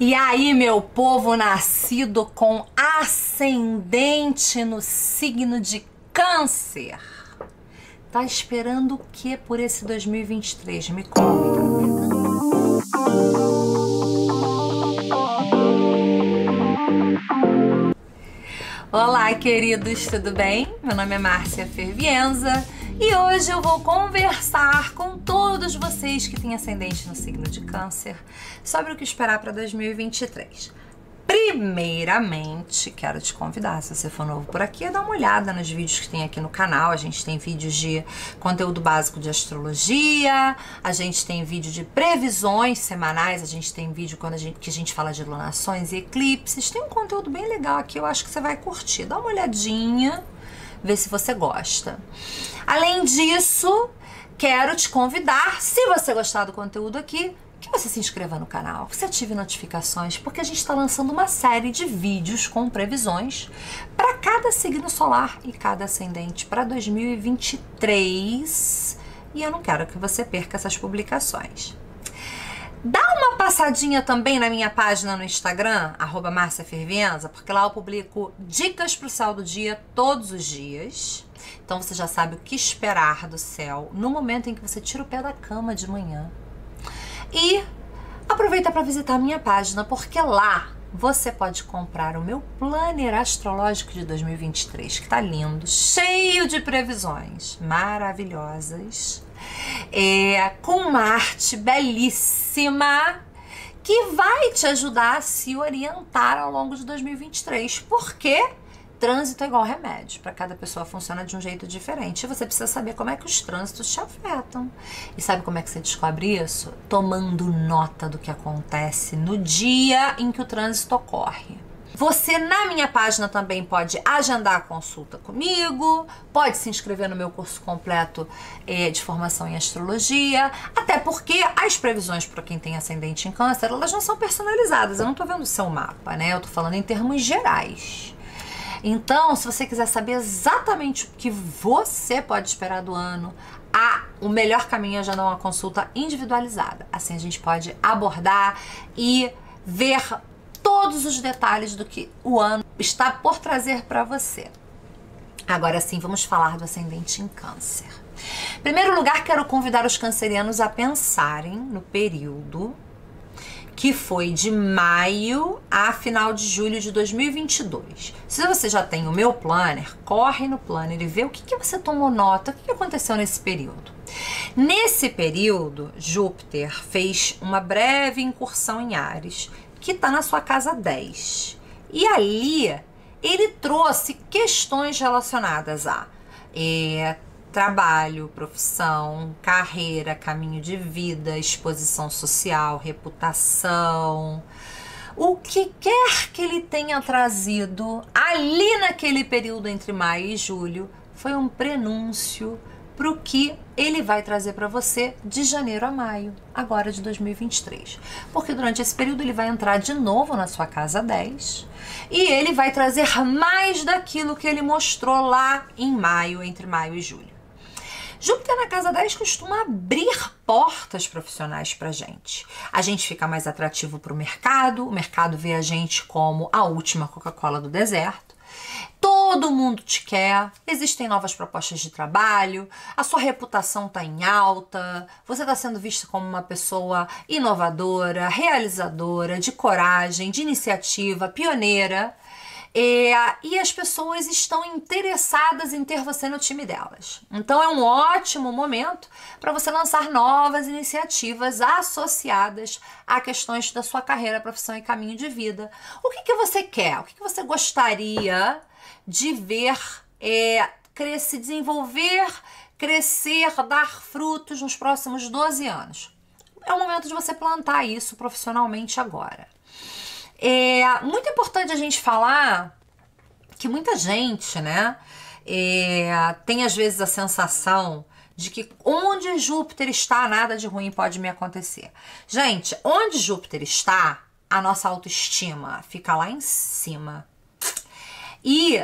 E aí, meu povo nascido com ascendente no signo de Câncer, tá esperando o que por esse 2023? Me conta. Olá, queridos, tudo bem? Meu nome é Márcia Fervienza. E hoje eu vou conversar com todos vocês que têm ascendente no signo de Câncer sobre o que esperar para 2023. Primeiramente, quero te convidar, se você for novo por aqui, a dar uma olhada nos vídeos que tem aqui no canal. A gente tem vídeos de conteúdo básico de astrologia, a gente tem vídeo de previsões semanais, a gente tem vídeo quando a gente, que a gente fala de lunações e eclipses. Tem um conteúdo bem legal aqui, eu acho que você vai curtir. Dá uma olhadinha ver se você gosta. Além disso, quero te convidar, se você gostar do conteúdo aqui, que você se inscreva no canal, que você ative notificações, porque a gente está lançando uma série de vídeos com previsões para cada signo solar e cada ascendente para 2023. E eu não quero que você perca essas publicações. Dá uma passadinha também na minha página no Instagram, arroba porque lá eu publico dicas para o céu do dia todos os dias. Então você já sabe o que esperar do céu no momento em que você tira o pé da cama de manhã. E aproveita para visitar a minha página, porque lá você pode comprar o meu planner astrológico de 2023, que tá lindo, cheio de previsões maravilhosas é, com uma arte belíssima que vai te ajudar a se orientar ao longo de 2023. Por quê? Trânsito é igual remédio, para cada pessoa funciona de um jeito diferente. E você precisa saber como é que os trânsitos te afetam. E sabe como é que você descobre isso? Tomando nota do que acontece no dia em que o trânsito ocorre. Você na minha página também pode agendar a consulta comigo, pode se inscrever no meu curso completo eh, de formação em astrologia, até porque as previsões para quem tem ascendente em câncer, elas não são personalizadas, eu não estou vendo o seu mapa, né? Eu estou falando em termos gerais. Então, se você quiser saber exatamente o que você pode esperar do ano, a, o melhor caminho é já dar uma consulta individualizada. Assim a gente pode abordar e ver todos os detalhes do que o ano está por trazer para você. Agora sim, vamos falar do ascendente em câncer. Em primeiro lugar, quero convidar os cancerianos a pensarem no período que foi de maio a final de julho de 2022. Se você já tem o meu planner, corre no planner e vê o que, que você tomou nota, o que, que aconteceu nesse período. Nesse período, Júpiter fez uma breve incursão em Ares, que está na sua casa 10. E ali ele trouxe questões relacionadas a é, trabalho, profissão, carreira, caminho de vida, exposição social, reputação. O que quer que ele tenha trazido ali naquele período entre maio e julho foi um prenúncio para o que ele vai trazer para você de janeiro a maio, agora de 2023. Porque durante esse período ele vai entrar de novo na sua casa 10 e ele vai trazer mais daquilo que ele mostrou lá em maio, entre maio e julho. Júpiter na casa 10 costuma abrir portas profissionais para gente. A gente fica mais atrativo para o mercado, o mercado vê a gente como a última Coca-Cola do deserto todo mundo te quer, existem novas propostas de trabalho, a sua reputação está em alta, você está sendo vista como uma pessoa inovadora, realizadora, de coragem, de iniciativa, pioneira. É, e as pessoas estão interessadas em ter você no time delas. Então é um ótimo momento para você lançar novas iniciativas associadas a questões da sua carreira, profissão e caminho de vida. O que, que você quer? O que, que você gostaria de ver é, crescer, desenvolver, crescer, dar frutos nos próximos 12 anos. É o momento de você plantar isso profissionalmente agora. É muito importante a gente falar que muita gente, né, é, tem às vezes a sensação de que onde Júpiter está, nada de ruim pode me acontecer. Gente, onde Júpiter está, a nossa autoestima fica lá em cima. E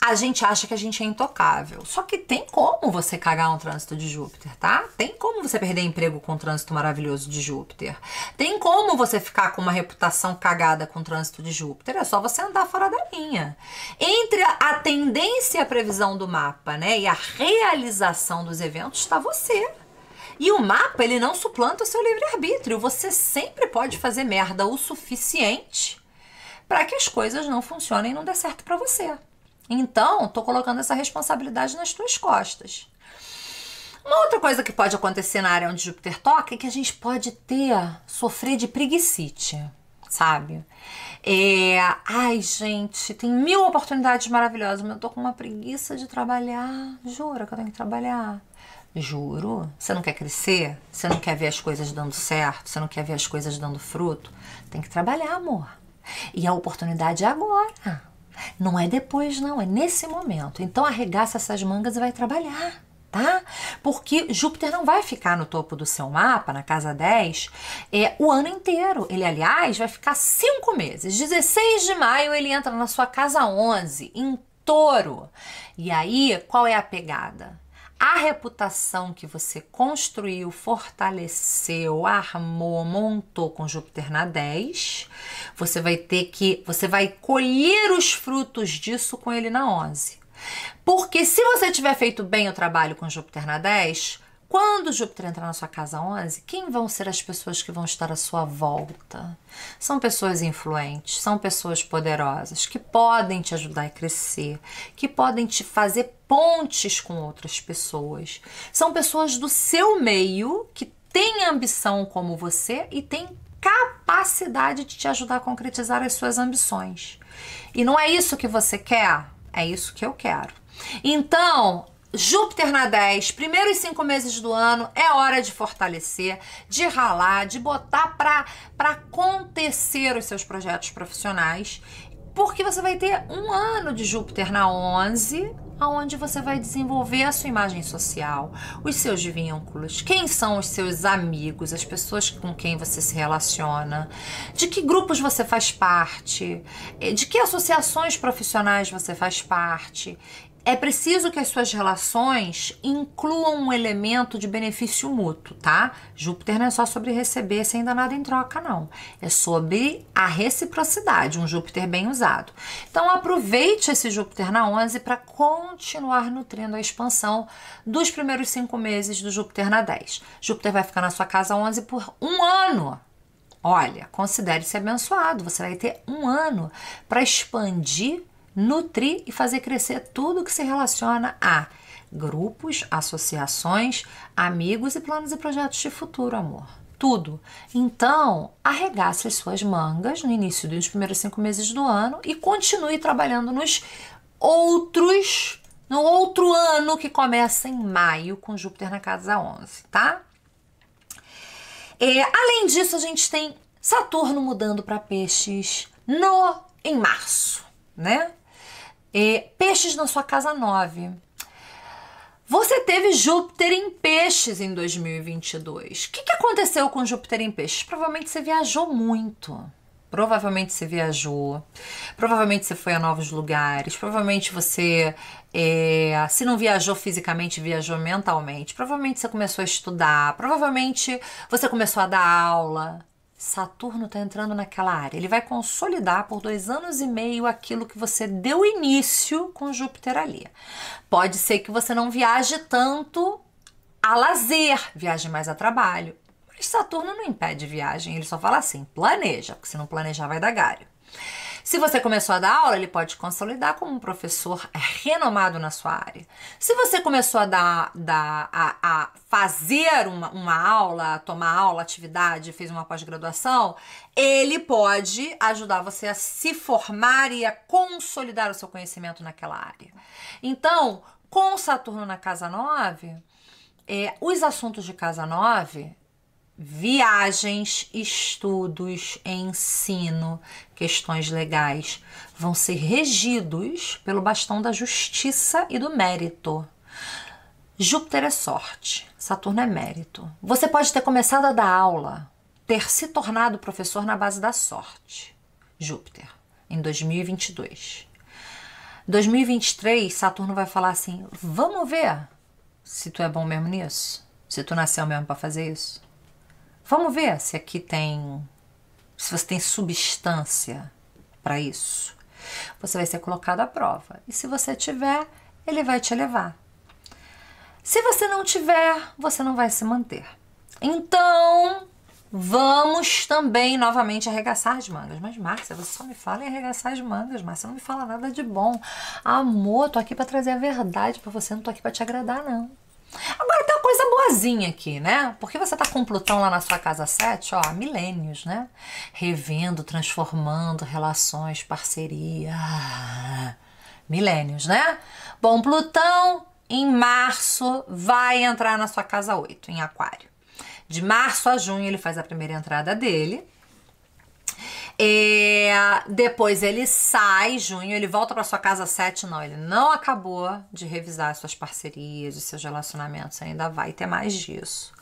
a gente acha que a gente é intocável. Só que tem como você cagar um trânsito de Júpiter, tá? Tem como você perder emprego com o trânsito maravilhoso de Júpiter. Tem como você ficar com uma reputação cagada com o trânsito de Júpiter. É só você andar fora da linha. Entre a tendência e a previsão do mapa, né, e a realização dos eventos está você. E o mapa, ele não suplanta o seu livre-arbítrio. Você sempre pode fazer merda o suficiente para que as coisas não funcionem e não dê certo para você. Então, estou colocando essa responsabilidade nas tuas costas. Uma outra coisa que pode acontecer na área onde Júpiter toca é que a gente pode ter, sofrer de preguicite, sabe? É, ai, gente, tem mil oportunidades maravilhosas, mas eu tô com uma preguiça de trabalhar. Jura que eu tenho que trabalhar? Juro. Você não quer crescer? Você não quer ver as coisas dando certo? Você não quer ver as coisas dando fruto? Tem que trabalhar, amor. E a oportunidade é agora. Não é depois, não, é nesse momento. Então arregaça essas mangas e vai trabalhar. Tá? Porque Júpiter não vai ficar no topo do seu mapa, na casa 10, é, o ano inteiro. Ele, aliás, vai ficar cinco meses. 16 de maio ele entra na sua casa 11, em touro. E aí, qual é a pegada? a reputação que você construiu, fortaleceu, armou, montou com Júpiter na 10, você vai ter que, você vai colher os frutos disso com ele na 11. Porque se você tiver feito bem o trabalho com Júpiter na 10, quando Júpiter entrar na sua casa 11, quem vão ser as pessoas que vão estar à sua volta? São pessoas influentes, são pessoas poderosas que podem te ajudar a crescer, que podem te fazer pontes com outras pessoas. São pessoas do seu meio que têm ambição como você e têm capacidade de te ajudar a concretizar as suas ambições. E não é isso que você quer? É isso que eu quero. Então, Júpiter na 10, primeiros cinco meses do ano, é hora de fortalecer, de ralar, de botar para acontecer os seus projetos profissionais, porque você vai ter um ano de Júpiter na 11, aonde você vai desenvolver a sua imagem social, os seus vínculos, quem são os seus amigos, as pessoas com quem você se relaciona, de que grupos você faz parte, eh, de que associações profissionais você faz parte. É preciso que as suas relações incluam um elemento de benefício mútuo, tá? Júpiter não é só sobre receber sem dar nada em troca, não. É sobre a reciprocidade, um Júpiter bem usado. Então aproveite esse Júpiter na 11 para continuar nutrindo a expansão dos primeiros cinco meses do Júpiter na 10. Júpiter vai ficar na sua casa 11 por um ano. Olha, considere-se abençoado. Você vai ter um ano para expandir nutrir e fazer crescer tudo que se relaciona a grupos, associações, amigos e planos e projetos de futuro, amor. Tudo. Então, arregace as suas mangas no início dos primeiros cinco meses do ano e continue trabalhando nos outros, no outro ano que começa em maio com Júpiter na casa 11, tá? É, além disso, a gente tem Saturno mudando para peixes no em março, né? É, peixes na sua casa 9. Você teve Júpiter em peixes em 2022. O que, que aconteceu com Júpiter em peixes? Provavelmente você viajou muito. Provavelmente você viajou, provavelmente você foi a novos lugares, provavelmente você, é, se não viajou fisicamente, viajou mentalmente, provavelmente você começou a estudar, provavelmente você começou a dar aula, Saturno está entrando naquela área. Ele vai consolidar por dois anos e meio aquilo que você deu início com Júpiter ali. Pode ser que você não viaje tanto a lazer, viaje mais a trabalho. Mas Saturno não impede viagem, ele só fala assim: planeja, porque se não planejar vai dar galho. Se você começou a dar aula, ele pode consolidar como um professor renomado na sua área. Se você começou a dar, dar a, a fazer uma, uma aula, tomar aula, atividade, fez uma pós-graduação, ele pode ajudar você a se formar e a consolidar o seu conhecimento naquela área. Então, com Saturno na casa 9, é, os assuntos de casa 9 viagens, estudos, ensino, questões legais vão ser regidos pelo bastão da justiça e do mérito. Júpiter é sorte, Saturno é mérito. Você pode ter começado a dar aula, ter se tornado professor na base da sorte, Júpiter, em 2022. 2023, Saturno vai falar assim: vamos ver se tu é bom mesmo nisso, se tu nasceu mesmo para fazer isso. Vamos ver se aqui tem. Se você tem substância para isso. Você vai ser colocado à prova. E se você tiver, ele vai te elevar. Se você não tiver, você não vai se manter. Então, vamos também novamente arregaçar as mangas. Mas, Márcia, você só me fala em arregaçar as mangas, Márcia, não me fala nada de bom. Amor, tô aqui para trazer a verdade para você, não tô aqui para te agradar, não. Agora tem uma coisa boazinha aqui, né? Porque você tá com Plutão lá na sua casa 7, ó, milênios, né? Revendo, transformando relações, parceria. milênios, né? Bom, Plutão em março vai entrar na sua casa 8, em Aquário. De março a junho ele faz a primeira entrada dele, é, depois ele sai, junho, ele volta para sua casa 7. Não, ele não acabou de revisar suas parcerias, de seus relacionamentos, ainda vai ter mais disso.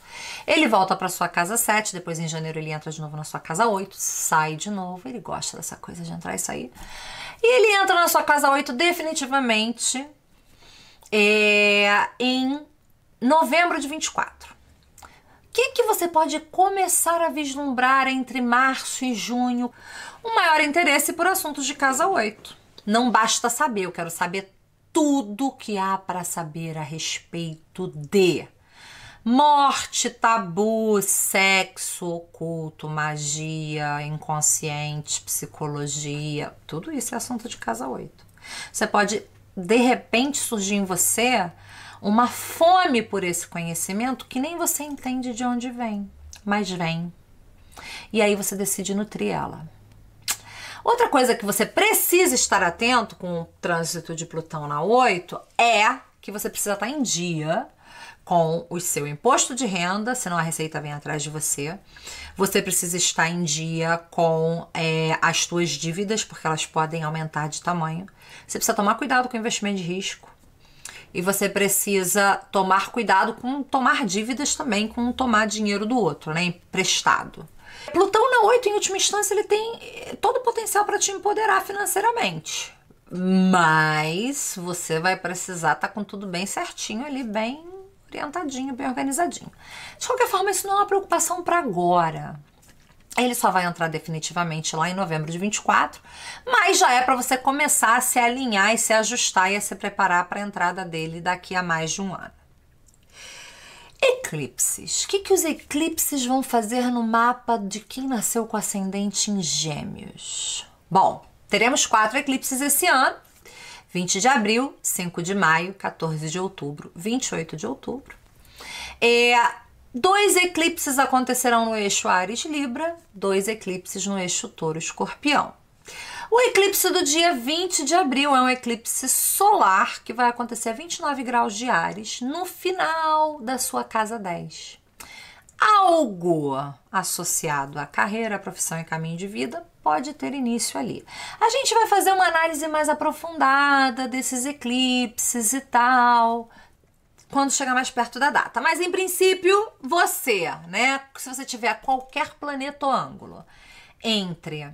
Ele volta para sua casa 7, depois em janeiro ele entra de novo na sua casa 8, sai de novo, ele gosta dessa coisa de entrar e sair. E ele entra na sua casa 8 definitivamente é, em novembro de 24 que, que você pode começar a vislumbrar entre março e junho? Um maior interesse por assuntos de casa 8. Não basta saber, eu quero saber tudo que há para saber a respeito de morte, tabu, sexo, oculto, magia, inconsciente, psicologia, tudo isso é assunto de casa 8. Você pode de repente surgir em você uma fome por esse conhecimento que nem você entende de onde vem, mas vem. E aí você decide nutrir ela. Outra coisa que você precisa estar atento com o trânsito de Plutão na 8 é que você precisa estar em dia com o seu imposto de renda, senão a receita vem atrás de você. Você precisa estar em dia com é, as suas dívidas, porque elas podem aumentar de tamanho. Você precisa tomar cuidado com o investimento de risco e você precisa tomar cuidado com tomar dívidas também, com tomar dinheiro do outro, né? Emprestado. Plutão na 8, em última instância, ele tem eh, todo o potencial para te empoderar financeiramente. Mas você vai precisar estar tá com tudo bem certinho ali, bem orientadinho, bem organizadinho. De qualquer forma, isso não é uma preocupação para agora. Ele só vai entrar definitivamente lá em novembro de 24, mas já é para você começar a se alinhar e se ajustar e a se preparar para a entrada dele daqui a mais de um ano. Eclipses. O que, que os eclipses vão fazer no mapa de quem nasceu com ascendente em Gêmeos? Bom, teremos quatro eclipses esse ano: 20 de abril, 5 de maio, 14 de outubro, 28 de outubro. Dois eclipses acontecerão no eixo Ares-Libra, dois eclipses no eixo Touro-Escorpião. O eclipse do dia 20 de abril é um eclipse solar que vai acontecer a 29 graus de Ares no final da sua casa 10. Algo associado à carreira, profissão e caminho de vida pode ter início ali. A gente vai fazer uma análise mais aprofundada desses eclipses e tal quando chegar mais perto da data. Mas em princípio, você, né? Se você tiver qualquer planeta ou ângulo entre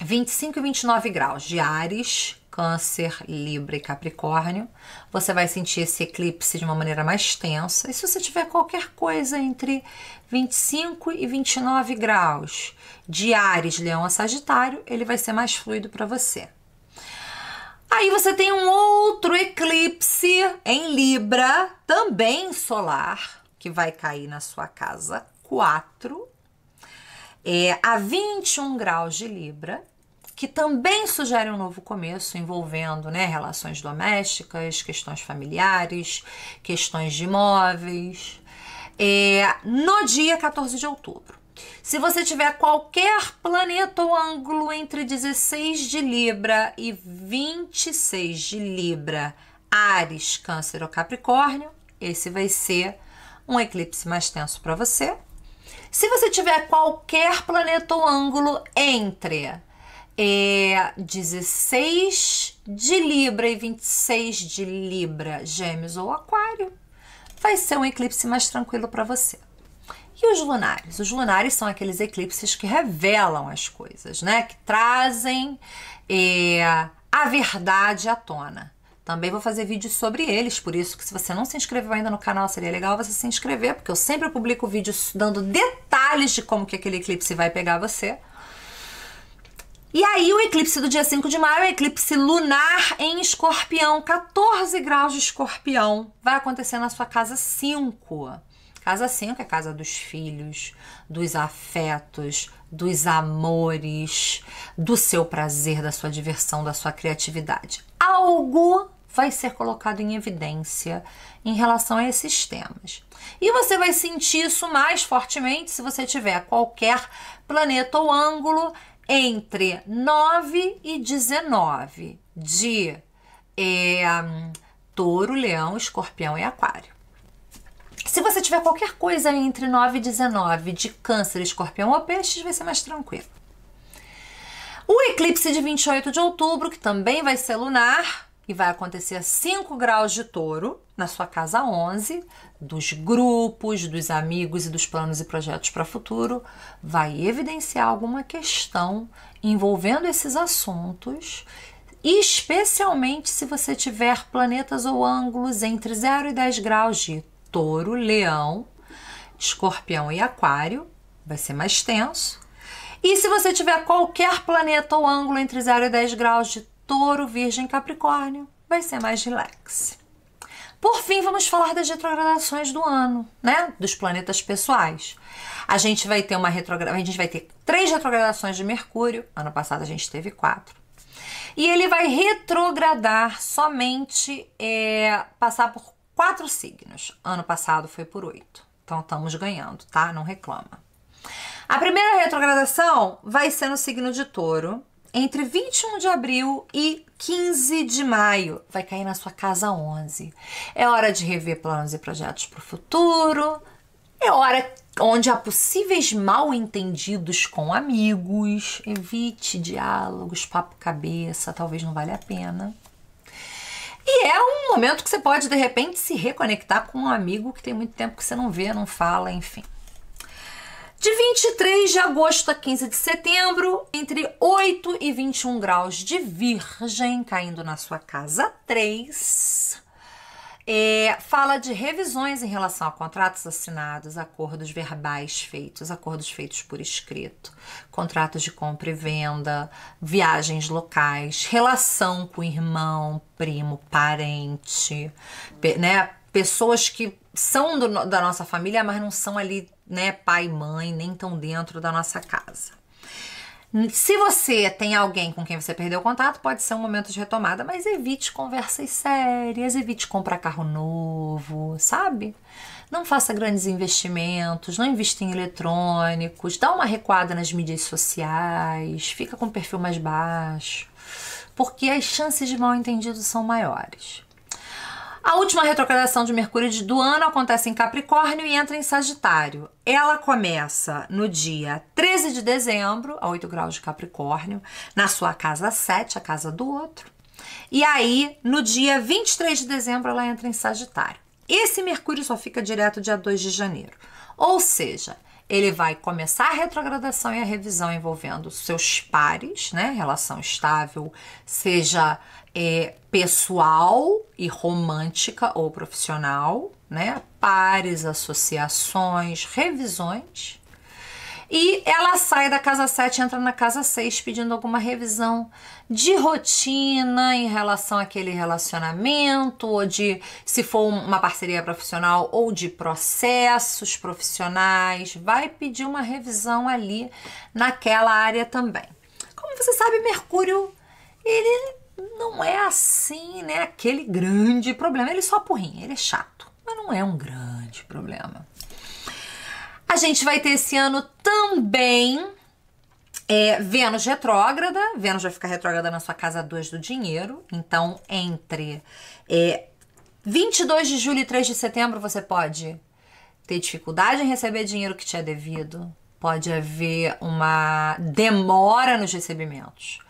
25 e 29 graus de Ares, Câncer, Libra e Capricórnio, você vai sentir esse eclipse de uma maneira mais tensa. E se você tiver qualquer coisa entre 25 e 29 graus de Ares, Leão a Sagitário, ele vai ser mais fluido para você. Aí você tem um outro eclipse em Libra, também solar, que vai cair na sua casa 4, é, a 21 graus de Libra, que também sugere um novo começo envolvendo né, relações domésticas, questões familiares, questões de imóveis. É, no dia 14 de outubro. Se você tiver qualquer planeta ou ângulo entre 16 de Libra e 26 de Libra, Ares, Câncer ou Capricórnio, esse vai ser um eclipse mais tenso para você. Se você tiver qualquer planeta ou ângulo entre é, 16 de Libra e 26 de Libra, Gêmeos ou Aquário, vai ser um eclipse mais tranquilo para você. E os lunares? Os lunares são aqueles eclipses que revelam as coisas, né? Que trazem é, a verdade à tona. Também vou fazer vídeos sobre eles, por isso que se você não se inscreveu ainda no canal, seria legal você se inscrever, porque eu sempre publico vídeos dando detalhes de como que aquele eclipse vai pegar você. E aí o eclipse do dia 5 de maio é eclipse lunar em escorpião, 14 graus de escorpião, vai acontecer na sua casa 5. Casa 5 é casa dos filhos, dos afetos, dos amores, do seu prazer, da sua diversão, da sua criatividade. Algo vai ser colocado em evidência em relação a esses temas. E você vai sentir isso mais fortemente se você tiver qualquer planeta ou ângulo entre 9 e 19 de é, touro, leão, escorpião e aquário. Se você tiver qualquer coisa entre 9 e 19 de câncer, escorpião ou peixes, vai ser mais tranquilo. O eclipse de 28 de outubro, que também vai ser lunar e vai acontecer a 5 graus de touro, na sua casa 11, dos grupos, dos amigos e dos planos e projetos para futuro, vai evidenciar alguma questão envolvendo esses assuntos especialmente se você tiver planetas ou ângulos entre 0 e 10 graus de touro, leão, escorpião e aquário, vai ser mais tenso. E se você tiver qualquer planeta ou ângulo entre 0 e 10 graus de touro, virgem e capricórnio, vai ser mais relax. Por fim, vamos falar das retrogradações do ano, né? Dos planetas pessoais. A gente vai ter uma retrogradação. a gente vai ter três retrogradações de Mercúrio. Ano passado a gente teve quatro. E ele vai retrogradar somente é, passar por quatro signos. Ano passado foi por oito. Então estamos ganhando, tá? Não reclama. A primeira retrogradação vai ser no signo de touro, entre 21 de abril e 15 de maio. Vai cair na sua casa 11. É hora de rever planos e projetos para o futuro. É hora onde há possíveis mal entendidos com amigos. Evite diálogos, papo cabeça, talvez não vale a pena. E é um momento que você pode, de repente, se reconectar com um amigo que tem muito tempo que você não vê, não fala, enfim. De 23 de agosto a 15 de setembro, entre 8 e 21 graus de Virgem, caindo na sua casa 3. É, fala de revisões em relação a contratos assinados, acordos verbais feitos, acordos feitos por escrito, contratos de compra e venda, viagens locais, relação com irmão, primo, parente, né? Pessoas que são do, da nossa família, mas não são ali, né, pai, mãe, nem estão dentro da nossa casa. Hum, se você tem alguém com quem você perdeu o contato, pode ser um momento de retomada, mas evite conversas sérias, evite comprar carro novo, sabe? Não faça grandes investimentos, não invista em eletrônicos, dá uma recuada nas mídias sociais, fica com perfil mais baixo, porque as chances de mal entendido são maiores. A última retrogradação de Mercúrio do ano acontece em Capricórnio e entra em Sagitário. Ela começa no dia 13 de dezembro, a 8 graus de Capricórnio, na sua casa 7, a casa do outro. E aí, no dia 23 de dezembro, ela entra em Sagitário. Esse Mercúrio só fica direto dia 2 de janeiro. Ou seja, ele vai começar a retrogradação e a revisão envolvendo seus pares, né? Relação estável, seja é, pessoal e romântica ou profissional, né? Pares, associações, revisões. E ela sai da casa 7 entra na casa 6 pedindo alguma revisão de rotina em relação àquele relacionamento, ou de se for uma parceria profissional ou de processos profissionais, vai pedir uma revisão ali naquela área também. Como você sabe, Mercúrio, ele não é assim, né? Aquele grande problema. Ele é só é porrinha, ele é chato, mas não é um grande problema gente vai ter esse ano também é, Vênus retrógrada. Vênus vai ficar retrógrada na sua casa 2 do dinheiro. Então, entre é, 22 de julho e 3 de setembro, você pode ter dificuldade em receber dinheiro que te é devido. Pode haver uma demora nos recebimentos.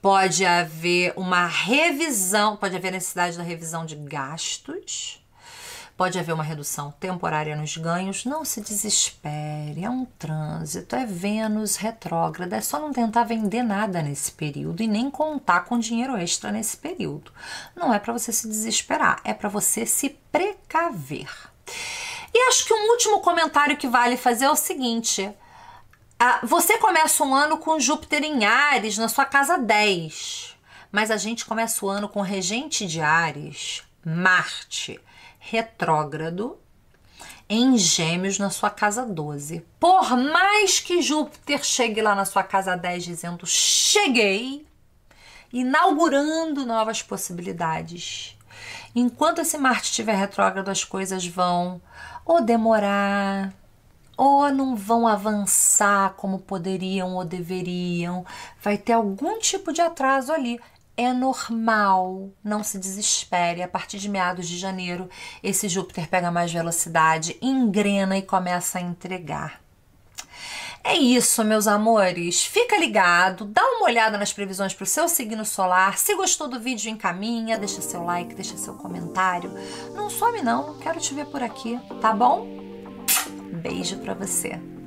Pode haver uma revisão, pode haver necessidade da revisão de gastos. Pode haver uma redução temporária nos ganhos. Não se desespere, é um trânsito, é Vênus retrógrada. É só não tentar vender nada nesse período e nem contar com dinheiro extra nesse período. Não é para você se desesperar, é para você se precaver. E acho que um último comentário que vale fazer é o seguinte. Ah, você começa um ano com Júpiter em Ares, na sua casa 10. Mas a gente começa o ano com regente de Ares, Marte, retrógrado em Gêmeos na sua casa 12. Por mais que Júpiter chegue lá na sua casa 10 dizendo cheguei, inaugurando novas possibilidades. Enquanto esse Marte estiver retrógrado, as coisas vão ou demorar, ou não vão avançar como poderiam ou deveriam. Vai ter algum tipo de atraso ali. É normal, não se desespere. A partir de meados de janeiro, esse Júpiter pega mais velocidade, engrena e começa a entregar. É isso, meus amores. Fica ligado, dá uma olhada nas previsões para o seu signo solar. Se gostou do vídeo, encaminha, deixa seu like, deixa seu comentário. Não some não, quero te ver por aqui, tá bom? Beijo para você.